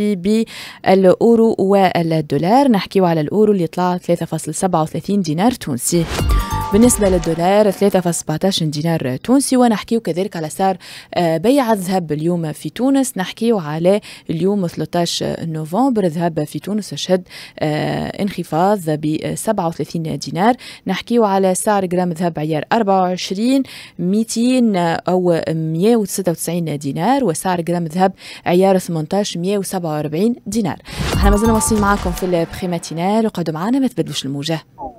بالأورو والدولار نحكيو على الأورو اللي طلع 3.37 دينار تونسي بالنسبة للدولار 3.17 دينار تونسي ونحكيو كذلك على سعر آه، بيع الذهب اليوم في تونس نحكيو على اليوم 13 نوفمبر الذهب في تونس شهد آه، انخفاض ب 37 دينار نحكيو على سعر جرام ذهب عيار 24 200 أو 196 دينار وسعر جرام ذهب عيار 18 147 دينار احنا مازلنا واصلين معاكم في البخيماتينال وقعدوا معنا ما تبدلوش الموجه